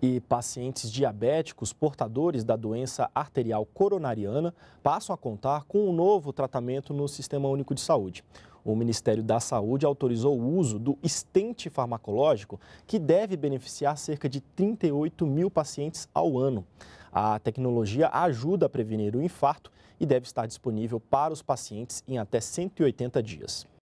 e pacientes diabéticos portadores da doença arterial coronariana passam a contar com um novo tratamento no Sistema Único de Saúde. O Ministério da Saúde autorizou o uso do estente farmacológico, que deve beneficiar cerca de 38 mil pacientes ao ano. A tecnologia ajuda a prevenir o infarto e deve estar disponível para os pacientes em até 180 dias.